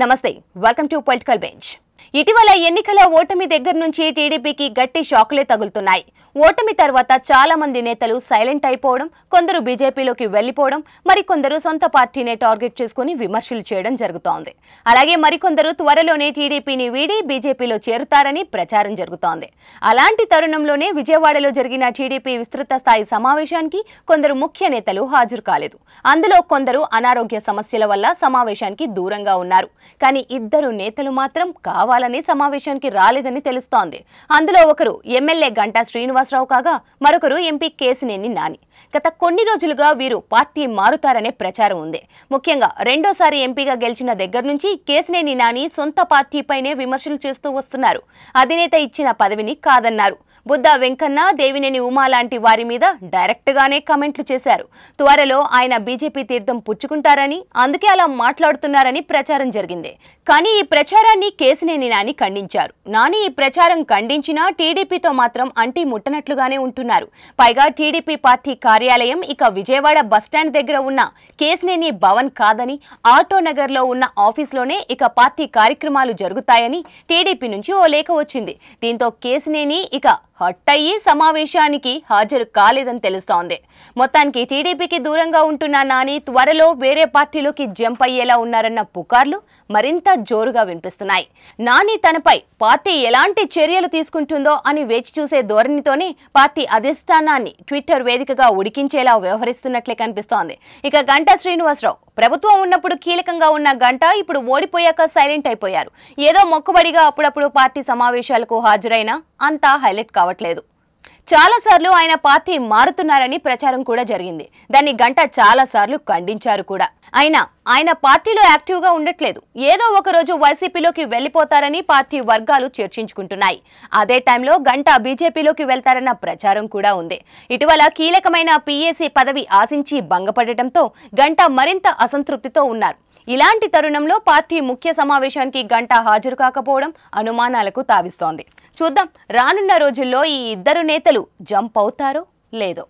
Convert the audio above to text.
నమస్తే welcome to political bench ఇటీవల ఎన్నికల ఓటమి దగ్గర నుంచి టీడీపీకి గట్టి షాకులే తగులుతున్నాయి ఓటమి తర్వాత చాలా మంది నేతలు సైలెంట్ అయిపోవడం కొందరు బీజేపీలోకి వెళ్లిపోవడం మరికొందరు సొంత పార్టీనే టార్గెట్ చేసుకుని విమర్శలు చేయడం జరుగుతోంది అలాగే మరికొందరు త్వరలోనే టీడీపీని వీడి బీజేపీలో చేరుతారని ప్రచారం జరుగుతోంది అలాంటి తరుణంలోనే విజయవాడలో జరిగిన టీడీపీ విస్తృత స్థాయి సమావేశానికి కొందరు ముఖ్య నేతలు హాజరు కాలేదు అందులో కొందరు అనారోగ్య సమస్యల వల్ల సమావేశానికి దూరంగా ఉన్నారు కానీ ఇద్దరు నేతలు మాత్రం కావాలి ఇవ్వాలని సమావేశానికి రాలేదని తెలుస్తోంది అందులో ఒకరు ఎమ్మెల్యే గంటా శ్రీనివాసరావు కాగా మరొకరు ఎంపీ కేసినేని నాని గత కొన్ని రోజులుగా వీరు పార్టీ మారుతారనే ప్రచారం ఉంది ముఖ్యంగా రెండోసారి ఎంపీగా గెలిచిన దగ్గర నుంచి కేసినేని నాని సొంత పార్టీపైనే విమర్శలు చేస్తూ వస్తున్నారు అధినేత ఇచ్చిన పదవిని కాదన్నారు బుద్ధ వెంకన్న దేవినేని ఉమా లాంటి వారి మీద డైరెక్ట్ గానే కమెంట్లు చేశారు త్వరలో ఆయన బీజేపీ తీర్థం పుచ్చుకుంటారని అందుకే అలా మాట్లాడుతున్నారని ప్రచారం జరిగింది కానీ ఈ ప్రచారాన్ని కేసినేని అక్కినేని నాని ఖండించారు నాని ఈ ప్రచారం ఖండించినా టీడీపీతో మాత్రం అంటి ముట్టనట్లుగానే ఉంటున్నారు పైగా టీడీపీ పార్టీ కార్యాలయం ఇక విజయవాడ బస్టాండ్ దగ్గర ఉన్న కేసినేని భవన్ కాదని ఆటోనగర్లో ఉన్న ఆఫీస్లోనే ఇక పార్టీ కార్యక్రమాలు జరుగుతాయని టీడీపీ నుంచి ఓ లేఖ వచ్చింది దీంతో కేసినేని ఇక హట్ అయ్యి సమావేశానికి హాజరు కాలేదని తెలుస్తోంది మొత్తానికి టీడీపీకి దూరంగా ఉంటున్న నాని త్వరలో వేరే పార్టీలోకి జంప్ అయ్యేలా ఉన్నారన్న పుకార్లు మరింత జోరుగా వినిపిస్తున్నాయి నాని తనపై పార్టీ ఎలాంటి చర్యలు తీసుకుంటుందో అని వేచి చూసే ధోరణితోనే పార్టీ అధిష్టానాన్ని ట్విట్టర్ వేదికగా ఉడికించేలా వ్యవహరిస్తున్నట్లే కనిపిస్తోంది ఇక గంటా శ్రీనివాసరావు ప్రభుత్వం ఉన్నప్పుడు కీలకంగా ఉన్న గంట ఇప్పుడు ఓడిపోయాక సైలెంట్ అయిపోయారు ఏదో మొక్కుబడిగా అప్పుడప్పుడు పార్టీ సమావేశాలకు హాజరైనా అంతా హైలైట్ కావట్లేదు చాలాసార్లు ఆయన పార్టీ మారుతున్నారని ప్రచారం కూడా జరిగింది దాన్ని గంట చాలాసార్లు ఖండించారు కూడా అయినా ఆయన పార్టీలో యాక్టివ్గా ఉండట్లేదు ఏదో ఒక రోజు వైసీపీలోకి వెళ్లిపోతారని పార్టీ వర్గాలు చర్చించుకుంటున్నాయి అదే టైంలో గంట బీజేపీలోకి వెళ్తారన్న ప్రచారం కూడా ఉంది ఇటీవల కీలకమైన పీఏసీ పదవి ఆశించి భంగపడటంతో గంట మరింత అసంతృప్తితో ఉన్నారు ఇలాంటి తరుణంలో పార్టీ ముఖ్య సమావేశానికి గంట హాజరు కాకపోవడం అనుమానాలకు తావిస్తోంది చూద్దాం రానున్న రోజుల్లో ఈ ఇద్దరు నేతలు జంప్ అవుతారో లేదో